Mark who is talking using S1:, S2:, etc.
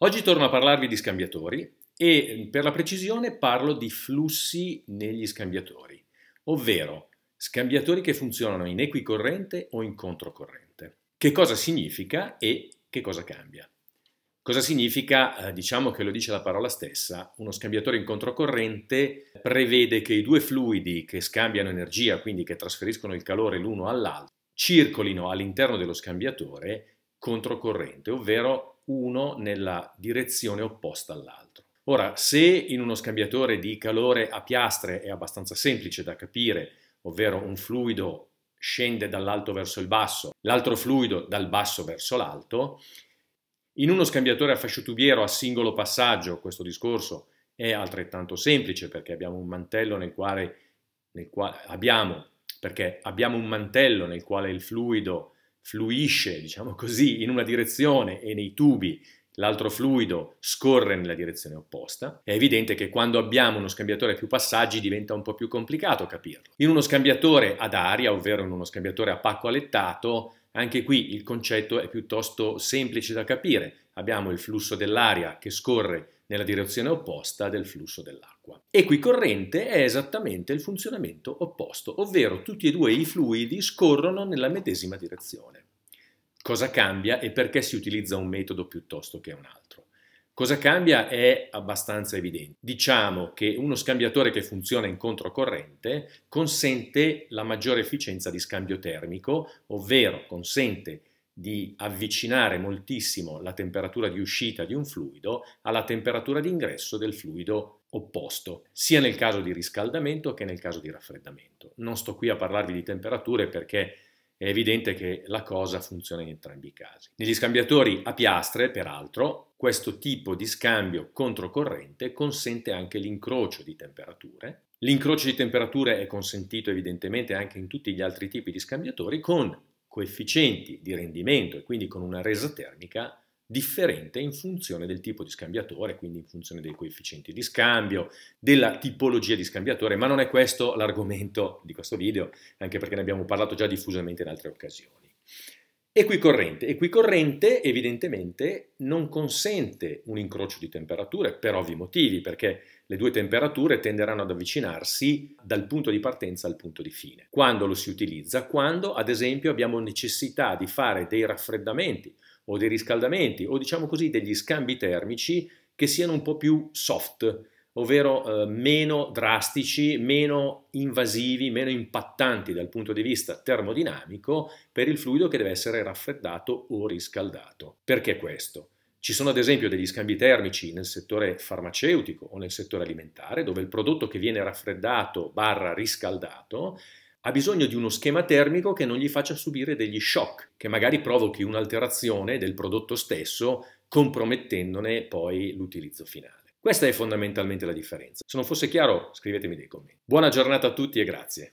S1: Oggi torno a parlarvi di scambiatori e per la precisione parlo di flussi negli scambiatori, ovvero scambiatori che funzionano in equicorrente o in controcorrente. Che cosa significa e che cosa cambia? Cosa significa? Eh, diciamo che lo dice la parola stessa, uno scambiatore in controcorrente prevede che i due fluidi che scambiano energia, quindi che trasferiscono il calore l'uno all'altro, circolino all'interno dello scambiatore controcorrente, ovvero uno nella direzione opposta all'altro. Ora, se in uno scambiatore di calore a piastre è abbastanza semplice da capire, ovvero un fluido scende dall'alto verso il basso, l'altro fluido dal basso verso l'alto, in uno scambiatore a fascio tubiero a singolo passaggio questo discorso è altrettanto semplice perché abbiamo un mantello nel quale, nel quale abbiamo, perché abbiamo un mantello nel quale il fluido fluisce, diciamo così, in una direzione e nei tubi l'altro fluido scorre nella direzione opposta, è evidente che quando abbiamo uno scambiatore a più passaggi diventa un po' più complicato capirlo. In uno scambiatore ad aria, ovvero in uno scambiatore a pacco allettato, anche qui il concetto è piuttosto semplice da capire. Abbiamo il flusso dell'aria che scorre nella direzione opposta del flusso dell'acqua. Equicorrente è esattamente il funzionamento opposto, ovvero tutti e due i fluidi scorrono nella medesima direzione. Cosa cambia e perché si utilizza un metodo piuttosto che un altro? Cosa cambia è abbastanza evidente. Diciamo che uno scambiatore che funziona in controcorrente consente la maggiore efficienza di scambio termico, ovvero consente di avvicinare moltissimo la temperatura di uscita di un fluido alla temperatura di ingresso del fluido opposto, sia nel caso di riscaldamento che nel caso di raffreddamento. Non sto qui a parlarvi di temperature perché è evidente che la cosa funziona in entrambi i casi. Negli scambiatori a piastre, peraltro, questo tipo di scambio controcorrente consente anche l'incrocio di temperature. L'incrocio di temperature è consentito evidentemente anche in tutti gli altri tipi di scambiatori con coefficienti di rendimento e quindi con una resa termica differente in funzione del tipo di scambiatore, quindi in funzione dei coefficienti di scambio, della tipologia di scambiatore, ma non è questo l'argomento di questo video, anche perché ne abbiamo parlato già diffusamente in altre occasioni. Equicorrente. Equicorrente evidentemente non consente un incrocio di temperature per ovvi motivi, perché le due temperature tenderanno ad avvicinarsi dal punto di partenza al punto di fine. Quando lo si utilizza? Quando, ad esempio, abbiamo necessità di fare dei raffreddamenti o dei riscaldamenti o diciamo così degli scambi termici che siano un po' più soft, ovvero eh, meno drastici, meno invasivi, meno impattanti dal punto di vista termodinamico per il fluido che deve essere raffreddato o riscaldato. Perché questo? Ci sono ad esempio degli scambi termici nel settore farmaceutico o nel settore alimentare, dove il prodotto che viene raffreddato barra riscaldato ha bisogno di uno schema termico che non gli faccia subire degli shock, che magari provochi un'alterazione del prodotto stesso, compromettendone poi l'utilizzo finale. Questa è fondamentalmente la differenza. Se non fosse chiaro, scrivetemi nei commenti. Buona giornata a tutti e grazie.